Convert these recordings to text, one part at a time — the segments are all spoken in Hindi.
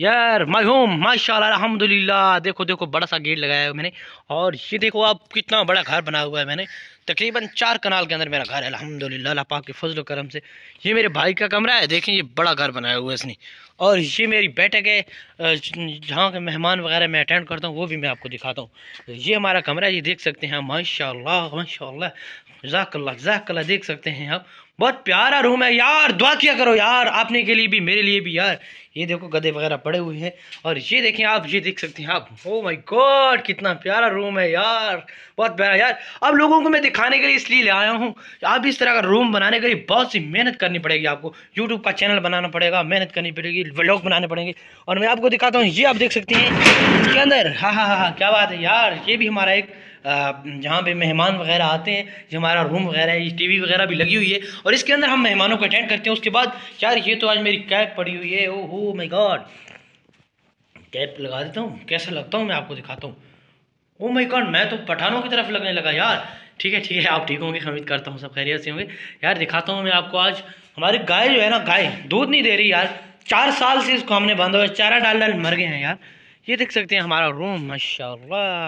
यार मरहूम माशा अलहमदिल्ला देखो देखो बड़ा सा गेट लगाया है मैंने और ये देखो आप कितना बड़ा घर बना हुआ है मैंने तकरीबन चार कनाल के अंदर मेरा घर है अलहमदिल्ला अल्लाह पाक के फजल करम से ये मेरे भाई का कमरा है देखें ये बड़ा घर बनाया हुआ है इसने और ये मेरी बैठक है जहाँ के मेहमान वगैरह मैं अटेंड करता हूँ वो भी मैं आपको दिखाता हूँ ये हमारा कमरा है ये देख सकते हैं माशा माशा जजाकल्ला जजाकल्ला देख सकते हैं आप बहुत प्यारा रूम है यार दुआ किया करो यार आपने के लिए भी मेरे लिए भी यार ये देखो गदे वगैरह पड़े हुए हैं और ये देखें आप ये देख सकते हैं आप ओ माय गॉड कितना प्यारा रूम है यार बहुत प्यारा यार अब लोगों को मैं खाने के लिए इसलिए ले आया हूँ आप इस तरह का रूम बनाने के लिए बहुत सी मेहनत करनी पड़ेगी आपको यूट्यूब का चैनल बनाना पड़ेगा मेहनत करनी पड़ेगी ब्लॉग बनाने पड़ेंगे और मैं आपको दिखाता हूँ ये आप देख सकते हैं इसके अंदर हाँ हाँ हाँ क्या बात है यार ये भी हमारा एक जहाँ पे मेहमान वगैरह आते हैं ये हमारा रूम वगैरह है टीवी वगैरह भी लगी हुई है और इसके अंदर हम मेहमानों को अटेंड करते हैं उसके बाद यार ये तो आज मेरी कैप पड़ी हुई है हो माई गॉड कैप लगा देता हूँ कैसा लगता हूँ मैं आपको दिखाता हूँ ओ माई गॉड मैं तो पठानों की तरफ लगने लगा यार ठीक है ठीक है आप ठीक होंगे उम्मीद करता हूँ सब खैरियत से होंगे यार दिखाता हूँ मैं आपको आज हमारी गाय जो है ना गाय दूध नहीं दे रही यार चार साल से इसको हमने बंद हुआ चारा डाल डाल मर गए हैं यार ये देख सकते हैं हमारा रूम माशा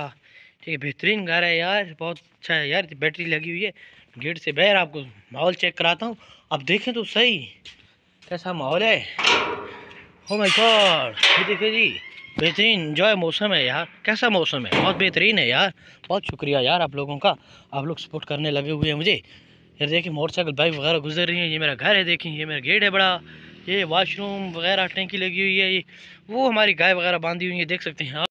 ठीक है बेहतरीन घर है यार बहुत अच्छा है यार बैटरी लगी हुई है गेट से बैर आपको माहौल चेक कराता हूँ आप देखें तो सही कैसा माहौल है हो oh मैं ये देखिए जी बेहतरीन इन्जॉय मौसम है यार कैसा मौसम है बहुत बेहतरीन है यार बहुत शुक्रिया यार आप लोगों का आप लोग सपोर्ट करने लगे हुए हैं मुझे यार देखिए मोटरसाइकिल बाइक वगैरह गुजर रही है ये मेरा घर है देखिए ये मेरा गेट है बड़ा ये वाशरूम वगैरह टेंकी लगी हुई है ये वो हमारी गाय वगैरह बांधी हुई है देख सकते हैं आप